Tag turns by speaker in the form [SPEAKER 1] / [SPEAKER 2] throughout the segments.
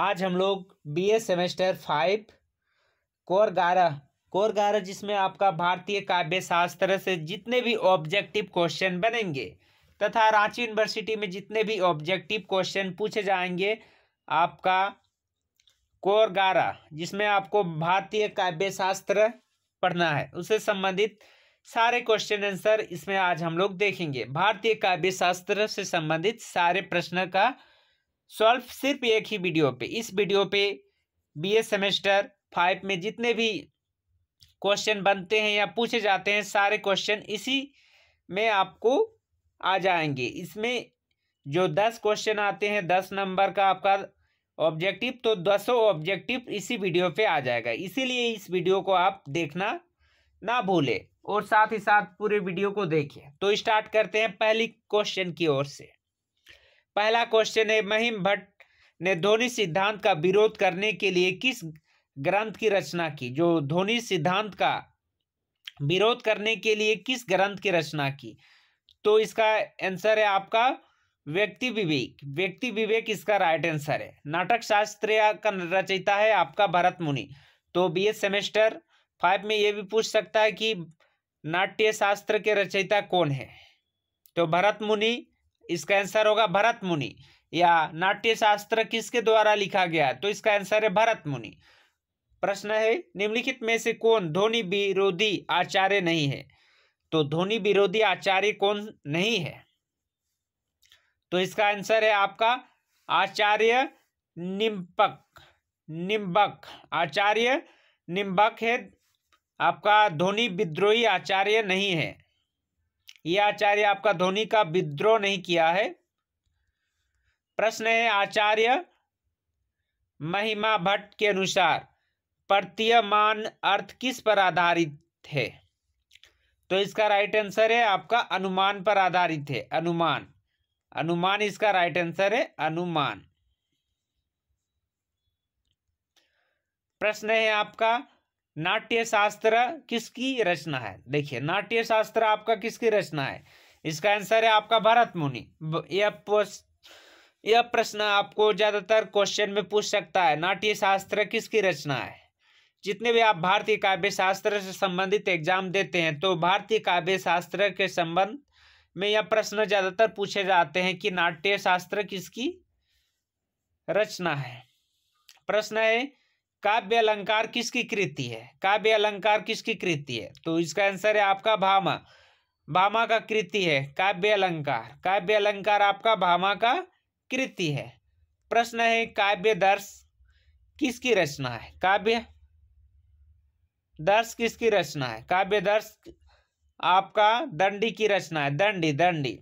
[SPEAKER 1] आज हम लोग बीए सेमेस्टर फाइव कोर ग्यारह कोर ग्यारह जिसमें आपका भारतीय काव्य शास्त्र से जितने भी ऑब्जेक्टिव क्वेश्चन बनेंगे तथा रांची यूनिवर्सिटी में जितने भी ऑब्जेक्टिव क्वेश्चन पूछे जाएंगे आपका कोर ग्यारह जिसमें आपको भारतीय काव्य शास्त्र पढ़ना है उससे संबंधित सारे क्वेश्चन आंसर इसमें आज हम लोग देखेंगे भारतीय काव्य शास्त्र से संबंधित सारे प्रश्न का सॉल्व सिर्फ एक ही वीडियो पे इस वीडियो पे बीए सेमेस्टर फाइव में जितने भी क्वेश्चन बनते हैं या पूछे जाते हैं सारे क्वेश्चन इसी में आपको आ जाएंगे इसमें जो दस क्वेश्चन आते हैं दस नंबर का आपका ऑब्जेक्टिव तो दसों ऑब्जेक्टिव इसी वीडियो पे आ जाएगा इसीलिए इस वीडियो को आप देखना ना भूलें और साथ ही साथ पूरे वीडियो को देखें तो स्टार्ट करते हैं पहली क्वेश्चन की ओर से पहला क्वेश्चन है महिम भट्ट ने ध्वनि सिद्धांत का विरोध करने के लिए किस ग्रंथ की रचना की जो ध्वनि सिद्धांत का विरोध करने के लिए किस ग्रंथ की रचना की तो इसका आंसर है आपका व्यक्ति विवेक व्यक्ति विवेक इसका राइट आंसर है नाटक शास्त्र का रचयिता है आपका भरत मुनि तो बी एस सेमेस्टर फाइव में ये भी पूछ सकता है कि नाट्य शास्त्र के रचयिता कौन है तो भरत मुनि इसका आंसर होगा भरत मुनि या नाट्य शास्त्र किसके द्वारा लिखा गया तो इसका आंसर है भरत मुनि प्रश्न है निम्नलिखित में से कौन धोनी विरोधी आचार्य नहीं है तो धोनी विरोधी आचार्य कौन नहीं है तो इसका आंसर है आपका आचार्य निम्पक निम्बक आचार्य निम्बक है आपका धोनी विद्रोही आचार्य नहीं है ये आचार्य आपका धोनी का विद्रोह नहीं किया है प्रश्न है आचार्य महिमा भट्ट के अनुसार प्रतीयमान अर्थ किस पर आधारित है तो इसका राइट आंसर है आपका अनुमान पर आधारित है अनुमान अनुमान इसका राइट आंसर है अनुमान प्रश्न है आपका नाट्यशास्त्र शास्त्र किसकी रचना है देखिए नाट्य शास्त्र आपका किसकी रचना है इसका आंसर है आपका भरत मुनि यह यह प्रश्न आपको ज्यादातर क्वेश्चन में पूछ सकता है नाट्य शास्त्र किसकी रचना है जितने भी आप भारतीय काव्य शास्त्र से संबंधित एग्जाम देते हैं तो भारतीय काव्य शास्त्र के संबंध में यह प्रश्न ज्यादातर पूछे जाते हैं कि नाट्य शास्त्र किसकी रचना है प्रश्न है काव्य अलंकार किसकी कृति है काव्य अलंकार किसकी कृति है तो इसका आंसर है आपका भामा भामा का कृति है काव्य अलंकार काव्य अलंकार आपका भामा का कृति है प्रश्न है काव्य दर्श किसकी रचना है काव्य दर्श किसकी रचना है काव्य दर्श आपका दंडी की रचना है दंडी दंडी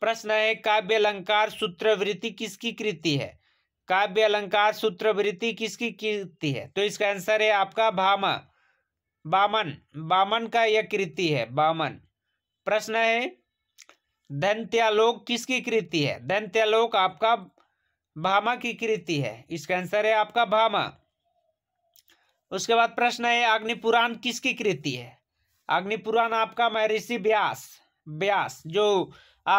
[SPEAKER 1] प्रश्न है काव्य अलंकार सूत्रवृत्ति किसकी कृति है काव्य अलंकार सूत्रवृत्ति किसकी कृति है तो इसका आंसर है आपका भामा बामन बामन का यह कृति है बामन प्रश्न है धनत्यालोक किसकी कृति है धनत्यालोक आपका भामा की कृति है इसका आंसर है आपका भामा उसके बाद प्रश्न है अग्निपुराण किसकी कृति है अग्निपुराण आपका महर्षि व्यास व्यास जो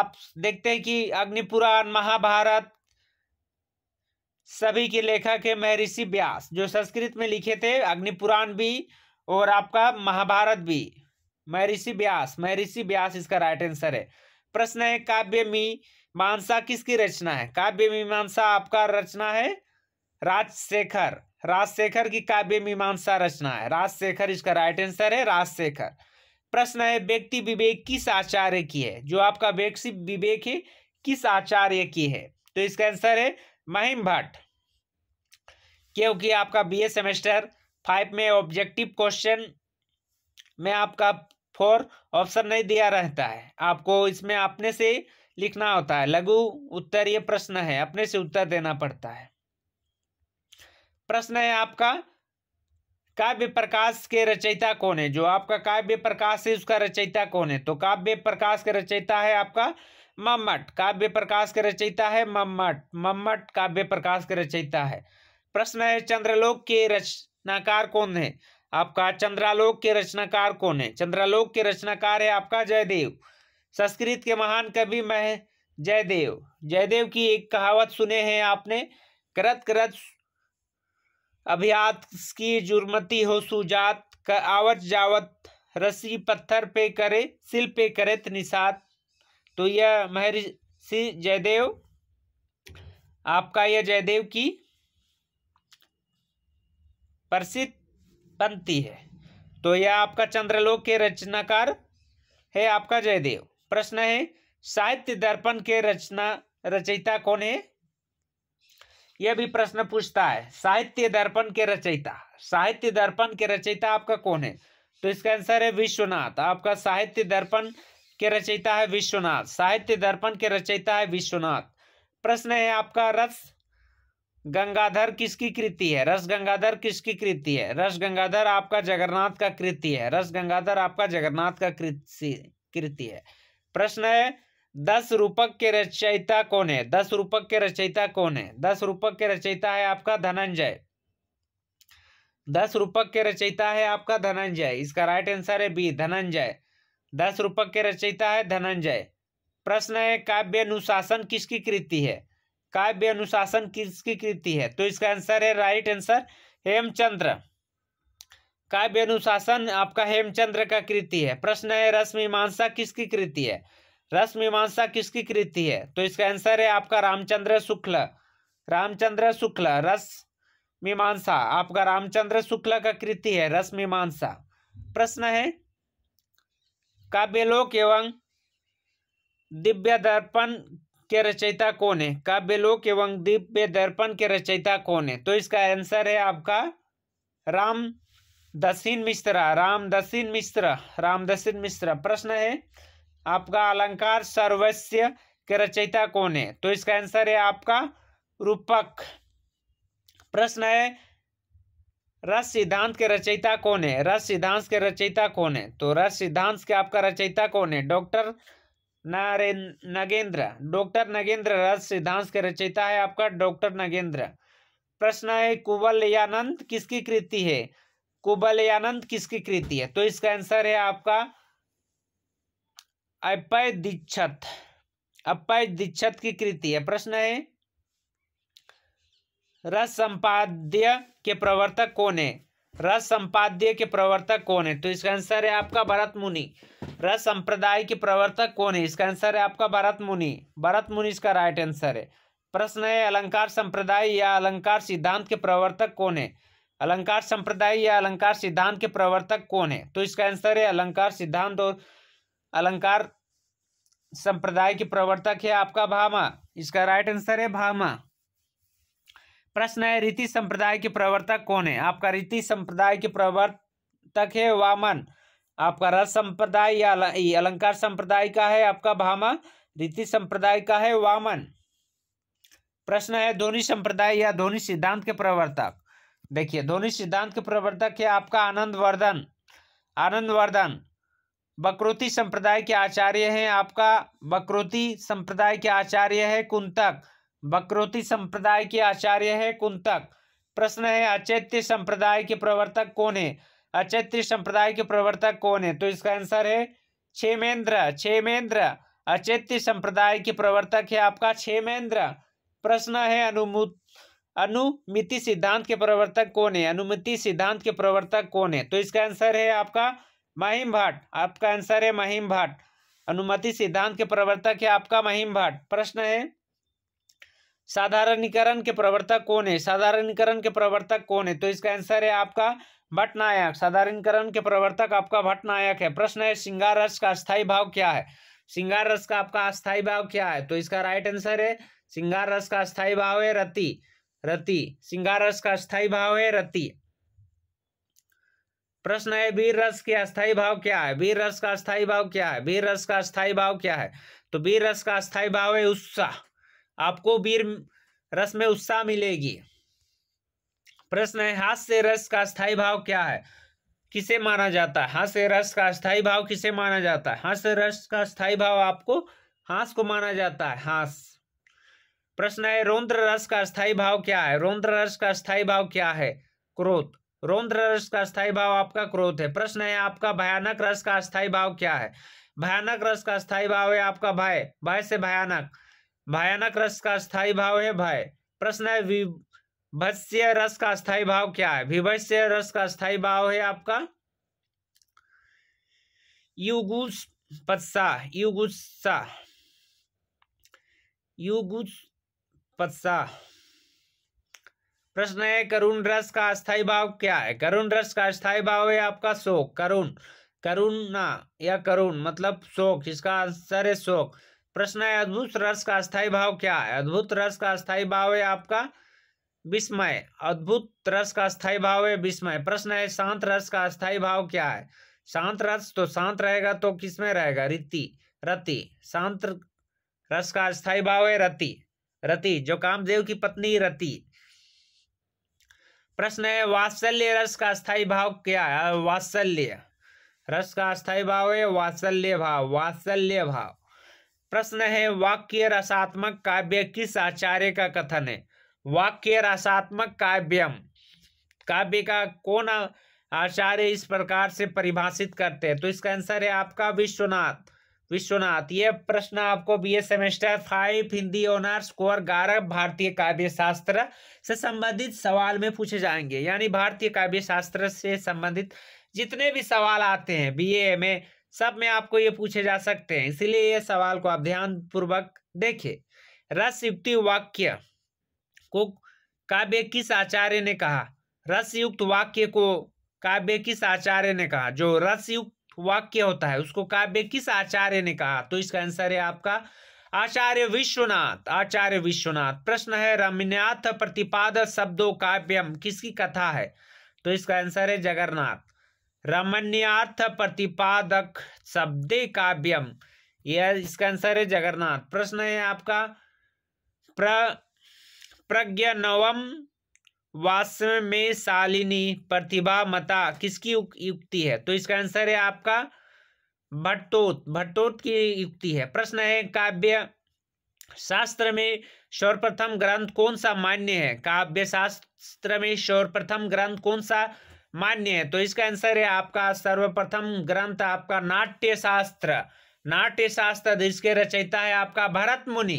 [SPEAKER 1] आप देखते हैं कि अग्निपुराण महाभारत सभी के लेखक है महर्षि व्यास जो संस्कृत में लिखे थे अग्निपुराण भी और आपका महाभारत भी महर्षि व्यास महर्षि व्यास इसका राइट आंसर है प्रश्न है काव्य मी मानसा किसकी रचना है काव्य मीमांसा आपका रचना है राजशेखर राजशेखर की काव्य मीमांसा रचना है राजशेखर इसका राइट आंसर है राजशेखर प्रश्न है व्यक्ति विवेक किस आचार्य की है जो आपका व्यक्ति विवेक है किस आचार्य की है तो इसका आंसर है महिम भट्ट क्योंकि आपका बीए सेमेस्टर फाइव में ऑब्जेक्टिव क्वेश्चन में आपका फोर ऑप्शन नहीं दिया रहता है आपको इसमें अपने से लिखना होता है लघु उत्तर ये प्रश्न है अपने से उत्तर देना पड़ता है प्रश्न है आपका काव्य प्रकाश के रचयिता कौन है जो आपका काव्य प्रकाश है उसका रचयिता कौन है तो काव्य प्रकाश के रचयिता है आपका मम्मट काव्य प्रकाश के रचयिता है मम्मट मम्मट काव्य प्रकाश के रचयिता है प्रश्न है चंद्रलोक के रचनाकार कौन है आपका चंद्रालोक के रचनाकार कौन है चंद्रालोक के रचनाकार है आपका जयदेव संस्कृत के महान कवि मह जयदेव जयदेव की एक कहावत सुने हैं आपने करत करत अभियात की जुर्मती हो सुजात आवत जावत रसी पत्थर पे करे सिल पे करे निषाद तो यह महर्षि जयदेव आपका यह जयदेव की प्रसिद्ध पंक्ति है तो यह आपका चंद्रलोक के रचनाकार है आपका जयदेव प्रश्न है साहित्य दर्पण के रचना रचयिता कौन है यह भी प्रश्न पूछता है साहित्य दर्पण के रचयिता साहित्य दर्पण के रचयिता आपका कौन है तो इसका आंसर है विश्वनाथ आपका साहित्य दर्पण के रचयिता है विश्वनाथ साहित्य दर्पण के रचयिता है विश्वनाथ प्रश्न है आपका रस गंगाधर किसकी कृति है रस गंगाधर किसकी कृति है रस गंगाधर आपका जगन्नाथ का कृति है रस गंगाधर आपका जगन्नाथ का कृति है प्रश्न है दस रूपक के रचयिता कौन है दस रूपक के रचयिता कौन है दस रूपक के रचयिता है आपका धनंजय दस रूपक के रचयिता है आपका धनंजय इसका राइट आंसर है बी धनंजय दस रूपक के रचयिता है धनंजय प्रश्न है काव्य अनुशासन किसकी कृति है काव्य अनुशासन किसकी कृति है तो इसका आंसर है राइट आंसर हेमचंद्र काव्य अनुशासन आपका हेमचंद्र का कृति है प्रश्न है रस मीमांसा किसकी कृति है रस मीमांसा किसकी कृति है तो इसका आंसर है आपका रामचंद्र शुक्ल रामचंद्र शुक्ल रस मीमांसा आपका रामचंद्र शुक्ल का कृति है रस मीमांसा प्रश्न है काव्यलोक एवं दिव्य दर्पण के रचयिता कौन है काव्यलोक एवं दिव्य दर्पण के रचयिता कौन है तो इसका आंसर है आपका राम दसीन मिश्रा राम दसीन मिश्रा राम दसीन मिश्रा प्रश्न है आपका अलंकार सर्वस्व के रचयिता कौन है तो इसका आंसर है आपका रूपक प्रश्न है रस सिद्धांत के रचयिता कौन है रस सिद्धांत के रचयिता कौन है तो रस सिद्धांत के आपका रचयिता कौन है डॉक्टर नगेंद्र डॉक्टर नगेंद्र रस सिद्धांत के रचयिता है आपका डॉक्टर नगेंद्र प्रश्न है कुबलयानंद किसकी कृति है कुबलयानंद किसकी कृति है तो इसका आंसर है आपका अपय दीक्षत अपय दीक्षत की कृति है प्रश्न है रस संपाद्य के प्रवर्तक कौन है रस संपाद्य के प्रवर्तक कौन है तो इसका आंसर है आपका भरत मुनि रस संप्रदाय के प्रवर्तक कौन है इसका आंसर है आपका भरत मुनि भरत मुनि इसका राइट आंसर है प्रश्न है अलंकार संप्रदाय या अलंकार सिद्धांत के प्रवर्तक कौन है अलंकार संप्रदाय या अलंकार सिद्धांत के प्रवर्तक कौन है तो इसका आंसर है अलंकार सिद्धांत और अलंकार संप्रदाय के प्रवर्तक है आपका भामा इसका राइट आंसर है भामा प्रश्न है रीति संप्रदाय के प्रवर्तक कौन है आपका रीति संप्रदाय के प्रवर्तक है वामन आपका रस संप्रदाय या अलंकार संप्रदाय का है आपका भामा रीति संप्रदाय का है वामन प्रश्न है ध्वनि संप्रदाय या ध्वनि सिद्धांत के प्रवर्तक देखिए ध्वनि सिद्धांत के प्रवर्तक है आपका आनंद वर्धन आनंद वर्धन बकरोती संप्रदाय के आचार्य हैं आपका बकरोती संप्रदाय के आचार्य है कुंतक बकरोती संप्रदाय के आचार्य है कुंतक प्रश्न है अचैत्य संप्रदाय के प्रवर्तक कौन है अचैत्य संप्रदाय के प्रवर्तक कौन है तो इसका आंसर है छेमेंद्र छेमेंद्र अचैत्य संप्रदाय के प्रवर्तक है आपका छेमेंद्र प्रश्न है अनुमूत अनुमिति सिद्धांत के प्रवर्तक कौन है अनुमिति सिद्धांत के प्रवर्तक कौन है तो इसका आंसर है आपका महिम भट्ट आपका आंसर है महिम भट्ट अनुमति सिद्धांत के प्रवर्तक है आपका महिम भट्ट प्रश्न है साधारणीकरण के प्रवर्तक कौन है साधारणीकरण के प्रवर्तक कौन है तो इसका आंसर है आपका भटनायक साधारणीकरण के प्रवर्तक आपका भटनायक है प्रश्न है सिंगार रस का अस्थायी भाव क्या है सिंगार रस का आपका अस्थायी भाव क्या है तो इसका राइट आंसर है सिंगार रस का अस्थायी भाव है रति रति सिंगार रस का अस्थायी भाव है रति प्रश्न है वीर रस के अस्थायी भाव क्या है वीर रस का अस्थायी भाव क्या है वीर रस का अस्थायी भाव क्या है तो वीर रस का अस्थायी भाव है उत्साह आपको वीर रस में उत्साह मिलेगी प्रश्न है हास्य रस का स्थायी भाव क्या है किसे माना जाता है हास्य रस का स्थायी भाव किसे माना जाता है हास्य रस का स्थायी भाव आपको हास को माना जाता है हास प्रश्न है रौद्र रस का स्थायी भाव क्या है रौद्र रस का स्थायी भाव क्या है क्रोध रौद्र रस का स्थायी भाव आपका क्रोध है प्रश्न है आपका भयानक रस का स्थायी भाव क्या है भयानक रस का स्थायी भाव है आपका भय भय से भयानक भयानक रस का स्थायी भाव है भय प्रश्न है विभत्स्य रस का स्थायी भाव क्या है विभत्स्य रस का स्थायी भाव है आपका युगुस युगुस्सा पत्सा प्रश्न है करुण रस का अस्थायी भाव क्या है करुण रस का अस्थायी भाव है आपका शोक करुण करुणा या करुण मतलब शोक इसका आंसर है शोक प्रश्न है अद्भुत रस का अस्थायी भाव क्या है अद्भुत रस का अस्थायी भाव है आपका विस्मय अद्भुत रस का स्थायी भाव है विस्मय प्रश्न है शांत रस का अस्थायी भाव क्या है शांत रस तो शांत रहेगा तो किसमें रहेगा रीति रति शांत रस का अस्थायी भाव है रति रति जो कामदेव की पत्नी रति प्रश्न है वात्सल्य रस का स्थायी भाव क्या है वात्सल्य रस का अस्थायी भाव है वात्सल्य भाव वात्सल्य भाव प्रश्न है वाक्य रसात्मक काव्य किस आचार्य का कथन है वाक्य रसात्मक काव्यम काव्य का कौन आचार्य इस प्रकार से परिभाषित करते हैं तो इसका आंसर है आपका विश्वनाथ विश्वनाथ ये प्रश्न आपको B semester five Hindi honours core ग्यारह भारतीय काव्य शास्त्र से संबंधित सवाल में पूछे जाएंगे यानी भारतीय काव्य शास्त्र से संबंधित जितने भी सवाल आते हैं बीए में सब में आपको ये पूछे जा सकते हैं इसलिए ये सवाल को आप ध्यानपूर्वक देखें रस युक्त वाक्य को काव्य किस आचार्य ने कहा रस युक्त वाक्य को काव्य किस आचार्य ने कहा जो रस युक्त वाक्य होता है उसको काव्य किस आचार्य ने कहा तो इसका आंसर है आपका आचार्य विश्वनाथ आचार्य विश्वनाथ प्रश्न है रमनाथ प्रतिपादक शब्दों काव्यम किसकी कथा है तो इसका आंसर है जगन्नाथ रमण्यार्थ प्रतिपादक शब्दे काव्यम यह इसका आंसर है जगन्नाथ प्रश्न है आपका प्र प्रज्ञ नवम वास्तव में शालिनी प्रतिभा मता किसकी युक्ति है तो इसका आंसर है आपका भट्टोत भट्टोत की युक्ति है प्रश्न है काव्य शास्त्र में सर्वप्रथम ग्रंथ कौन सा मान्य है काव्य शास्त्र में सर्वप्रथम ग्रंथ कौन सा मान्य है तो इसका आंसर है आपका सर्वप्रथम ग्रंथ आपका नाट्य शास्त्र नाट्य शास्त्र जिसके रचयिता है आपका भरत मुनि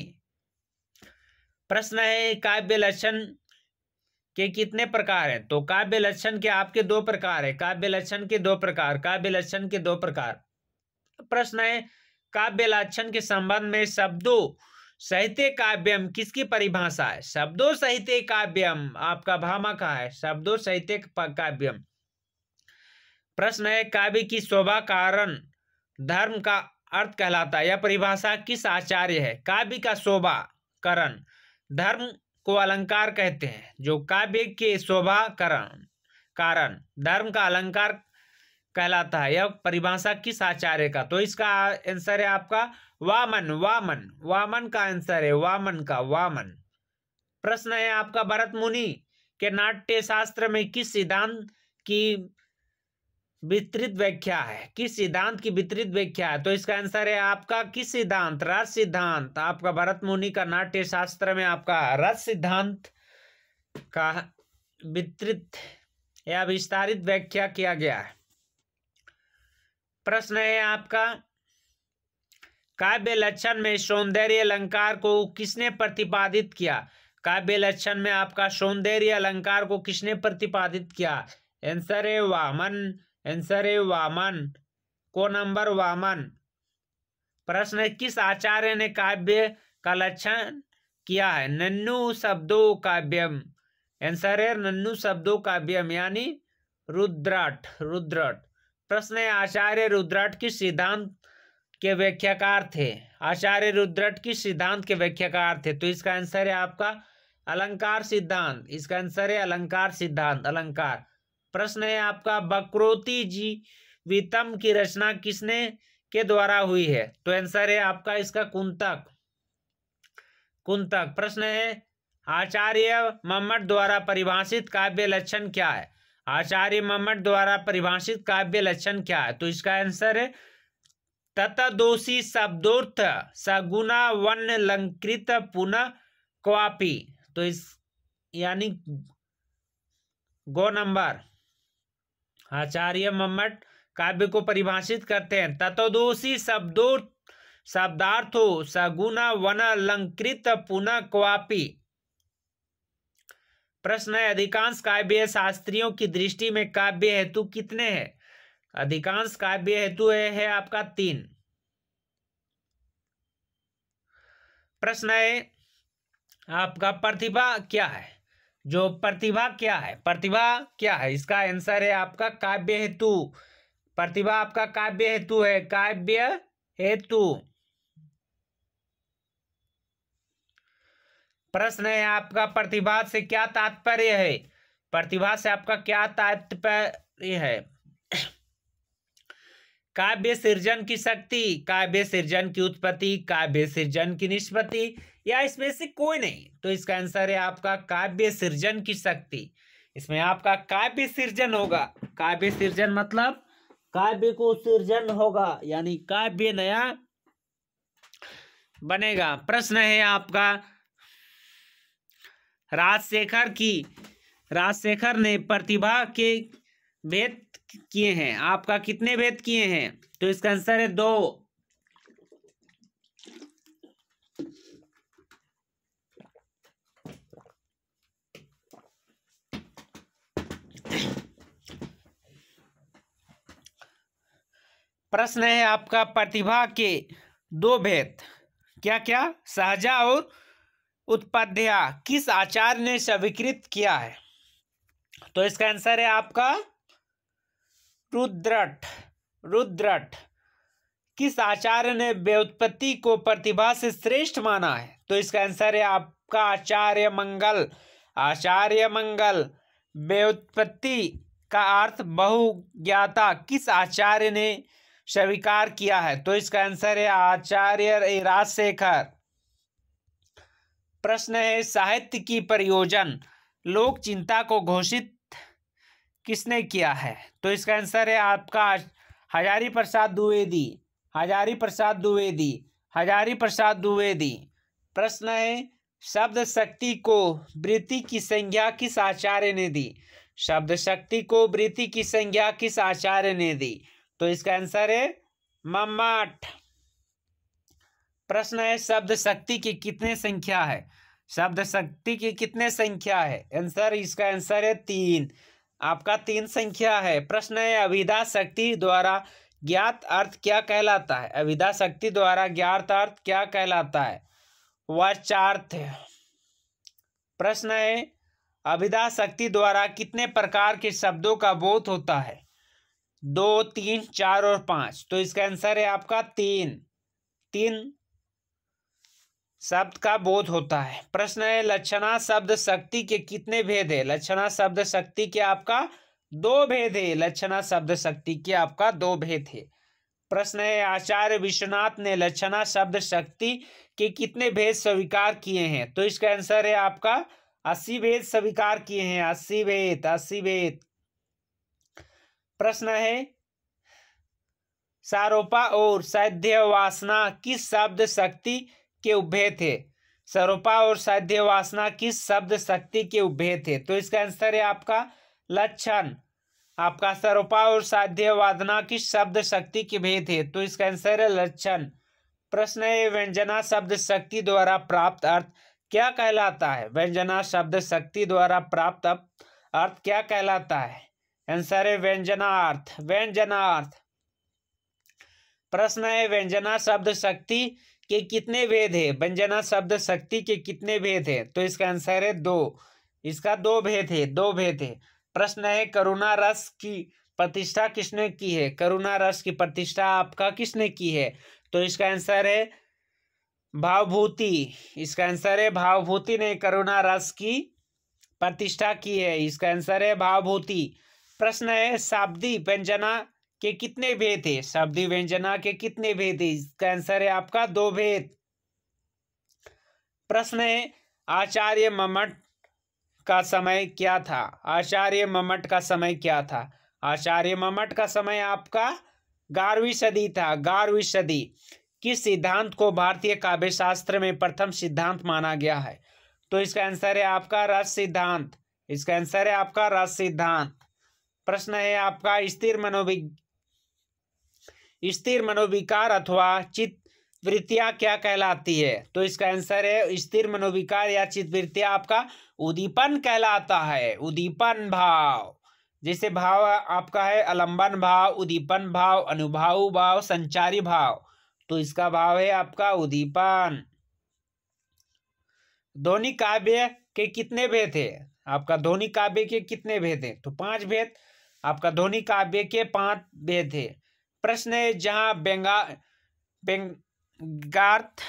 [SPEAKER 1] प्रश्न है काव्य लक्षण के कितने प्रकार है तो काव्य लक्षण के आपके दो प्रकार है काव्य लक्षण के दो प्रकार काव्य लक्षण के दो प्रकार प्रश्न है काव्य लक्षण के संबंध में शब्दों साहित्य काव्यम किसकी परिभाषा है शब्दों साहित्य काव्यम आपका भामा कहा है शब्दों साहित्य काव्यम प्रश्न है काव्य की शोभा कारण धर्म का अर्थ कहलाता है यह परिभाषा किस आचार्य है काव्य का शोभा करण धर्म को अलंकार कहते हैं जो काव्य के शोभा करण कारण धर्म का अलंकार कहलाता है यह परिभाषा किस आचार्य का तो इसका आंसर है आपका वामन वामन वामन का आंसर है वामन का वामन प्रश्न है आपका भरत मुनि के नाट्य शास्त्र में किस सिद्धांत की वितरित व्याख्या है किस सिद्धांत की वितरित व्याख्या है तो इसका आंसर है आपका किस सिद्धांत रस सिद्धांत आपका भरत मुनि का नाट्य शास्त्र में आपका रस सिद्धांत का वितरित या विस्तारित व्याख्या किया गया है प्रश्न है आपका काव्य लक्षण में सौंदर्य अलंकार को किसने प्रतिपादित किया काव्य लक्षण में आपका सौंदर्य अलंकार को किसने प्रतिपादित किया एंसर है वामन एंसर है वामन को नंबर वामन प्रश्न है किस आचार्य ने काव्य का लक्षण किया है नन्नू शब्दों काव्यम एंसर है नन्नू शब्दों काव्यम यानी रुद्राट रुद्राट प्रश्न है आचार्य रुद्राट की सिद्धांत के व्याख्याकार थे आचार्य रुद्रट की सिद्धांत के व्याख्याकार थे तो इसका आंसर है आपका अलंकार सिद्धांत इसका आंसर है अलंकार सिद्धांत अलंकार प्रश्न है आपका बकरोती जी वितम की रचना किसने के द्वारा हुई है तो आंसर है आपका इसका कुंतक कुंतक प्रश्न है आचार्य मम्मट द्वारा परिभाषित काव्य लक्षण क्या है आचार्य मम्मट द्वारा परिभाषित काव्य लक्षण क्या है तो इसका आंसर है तथा दोषी शब्दोर्थ सगुना वन लंकृत पुनः क्वापी तो इस यानी गो नंबर आचार्य मम्मट काव्य को परिभाषित करते हैं तत्दोषी शब्दोर्थ शब्दार्थो सगुना वन अलंकृत पुनः क्वापी प्रश्न है अधिकांश काव्य शास्त्रियों की दृष्टि में काव्य हेतु कितने हैं अधिकांश काव्य हेतु है, है आपका तीन प्रश्न है आपका प्रतिभा क्या है जो प्रतिभा क्या है प्रतिभा क्या है इसका आंसर है आपका काव्य हेतु प्रतिभा आपका काव्य हेतु है काव्य हेतु प्रश्न है आपका प्रतिभा से क्या तात्पर्य है प्रतिभा से आपका क्या तात्पर्य है काव्य सृजन की शक्ति काव्य सृजन की उत्पत्ति काव्य सृजन की निष्पत्ति या इसमें से कोई नहीं तो इसका आंसर है आपका काव्य सृजन की शक्ति इसमें आपका काव्य सृजन होगा काव्य सृजन मतलब काव्य को सृजन होगा यानी काव्य नया बनेगा प्रश्न है आपका राजशेखर की राजशेखर ने प्रतिभा के भेद किए हैं आपका कितने भेद किए हैं तो इसका आंसर है दो प्रश्न है आपका प्रतिभा के दो भेद क्या क्या सहजा और उत्पाध्याय किस आचार्य ने स्वीकृत किया है तो इसका आंसर है आपका रुद्रट रुद्रट किस आचार्य ने व्युत्पत्ति को प्रतिभा से श्रेष्ठ माना है तो इसका आंसर है आपका आचार्य मंगल आचार्य मंगल व्युत्पत्ति का अर्थ ज्ञाता किस आचार्य ने स्वीकार किया है तो इसका आंसर है आचार्य राजशेखर प्रश्न है साहित्य की प्रयोजन लोक चिंता को घोषित किसने किया है तो इसका आंसर है आपका हजारी प्रसाद द्विवेदी हजारी प्रसाद द्विवेदी हजारी प्रसाद द्विवेदी प्रश्न है शब्द शक्ति को वृत्ति की संज्ञा किस आचार्य ने दी शब्द शक्ति को वृत्ति की संज्ञा किस आचार्य ने दी तो इसका आंसर है मम्माठ प्रश्न है शब्द शक्ति की कितने संख्या है शब्द शक्ति की कितने संख्या है आंसर इसका आंसर है तीन आपका तीन संख्या है प्रश्न है अविधा शक्ति द्वारा ज्ञात अर्थ क्या कहलाता है अविधा शक्ति द्वारा ज्ञात अर्थ क्या कहलाता है वाचार्थ प्रश्न है अभिधा शक्ति द्वारा कितने प्रकार के शब्दों का बोध होता है दो तीन चार और पांच तो इसका आंसर है आपका तीन तीन शब्द का बोध होता है प्रश्न है लक्षणा शब्द शक्ति के कितने भेद है लक्षणा शब्द शक्ति के आपका दो भेद है लक्षणा शब्द शक्ति के आपका दो भेद है प्रश्न है आचार्य विश्वनाथ ने लक्षणा शब्द शक्ति के कितने भेद स्वीकार किए हैं तो इसका आंसर है आपका अस्सी भेद स्वीकार किए हैं अस्सी भेद अस्सी भेद प्रश्न है सारोपा और साध्य वासना किस शब्द शक्ति के उभय थे सरोपा और साध्य वासना किस शब्द शक्ति के उभय थे तो इसका आंसर है आपका लक्षण आपका सरोपा और साध्य वादना किस शब्द शक्ति के भेद थे तो इसका आंसर है लक्षण प्रश्न है व्यंजना शब्द शक्ति द्वारा प्राप्त अर्थ क्या कहलाता है व्यंजना शब्द शक्ति द्वारा प्राप्त अर्थ क्या कहलाता है आंसर है व्यंजना अर्थ व्यंजना अर्थ प्रश्न है व्यंजना शब्द शक्ति के कितने भेद है बंजना शब्द शक्ति के कितने भेद है तो इसका आंसर है दो इसका दो भेद है दो भेद है प्रश्न है करुणा रस की प्रतिष्ठा किसने की है करुणा रस की प्रतिष्ठा आपका किसने की है तो इसका आंसर है भावभूति इसका आंसर है भावभूति ने करुणा रस की प्रतिष्ठा की है इसका आंसर है भावभूति प्रश्न है शाब्दी व्यंजना के कितने भेद है शब्दी व्यंजना के कितने भेद है इसका आंसर है आपका दो भेद प्रश्न है आचार्य ममट का समय क्या था आचार्य ममट का समय क्या था आचार्य ममट का समय आपका ग्यारहवीं सदी था ग्यारहवीं सदी किस सिद्धांत को भारतीय काव्य शास्त्र में प्रथम सिद्धांत माना गया है तो इसका आंसर है आपका रस सिद्धांत इसका आंसर है आपका रस सिद्धांत प्रश्न है आपका स्थिर मनोविज्ञान स्थिर मनोविकार अथवा चित्त वृत्तियाँ क्या कहलाती है तो इसका आंसर है स्थिर मनोविकार या चित्तवृत्तियाँ आपका उदीपन कहलाता है उदीपन भाव जैसे भाव आपका है अलंबन भाव उदीपन भाव अनुभाव भाव संचारी भाव तो इसका भाव है आपका उदीपन ध्वनि काव्य के कितने भेद है आपका ध्वनि काव्य के कितने भेद है तो पांच भेद आपका ध्वनि काव्य के पांच भेद है प्रश्न है जहाँ बेंगा बेंगार्थ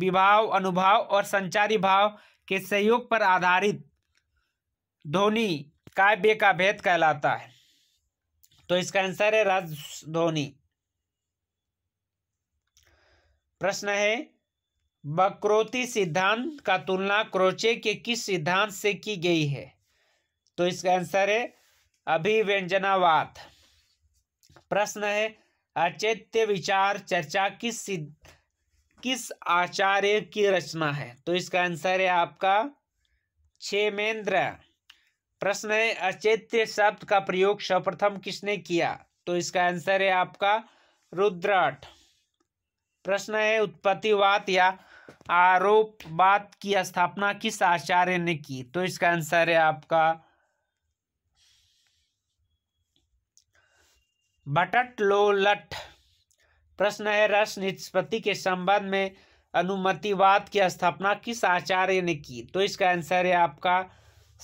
[SPEAKER 1] विभाव अनुभाव और संचारी भाव के सहयोग पर आधारित ध्वनि काव्य का भेद कहलाता है तो इसका आंसर है राज ध्वनि प्रश्न है बक्रोति सिद्धांत का तुलना क्रोचे के किस सिद्धांत से की गई है तो इसका आंसर है अभिव्यंजनावाद प्रश्न है अचैत्य विचार चर्चा किस सिद्ध किस आचार्य की रचना है तो इसका आंसर है आपका क्षेमेंद्र प्रश्न है अचैत्य शब्द का प्रयोग सर्वप्रथम किसने किया तो इसका आंसर है आपका रुद्राट प्रश्न है उत्पत्तिवाद या आरोपवाद की स्थापना किस आचार्य ने की तो इसका आंसर है आपका बटट प्रश्न है रस निष्पत्ति के संबंध में अनुमतिवाद की स्थापना किस आचार्य ने की तो इसका आंसर है आपका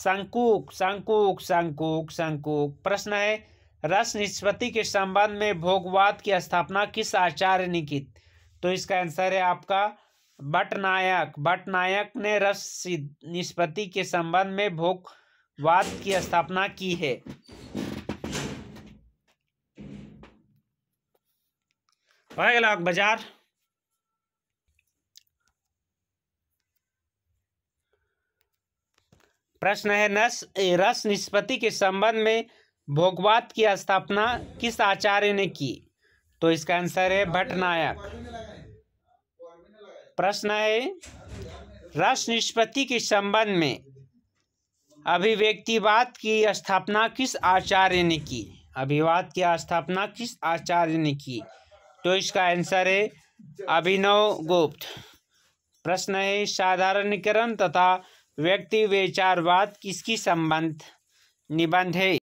[SPEAKER 1] संकुक संकुक संकुक संकुक प्रश्न है रस निष्पत्ति के संबंध में भोगवाद की स्थापना किस आचार्य ने की तो इसका आंसर है आपका भटनायक बटनायक ने रस निष्पत्ति के संबंध में भोगवाद की स्थापना की है भए बाजार प्रश्न है नस रस निष्पत्ति के संबंध में भोगवाद की स्थापना किस आचार्य ने की तो इसका आंसर है भटनायक प्रश्न है रस निष्पत्ति के संबंध में अभिव्यक्तिवाद की स्थापना किस आचार्य ने की अभिवाद की स्थापना किस आचार्य ने की तो इसका आंसर है अभिनव गुप्त प्रश्न है साधारणीकरण तथा व्यक्ति विचारवाद किसकी संबंध निबंध है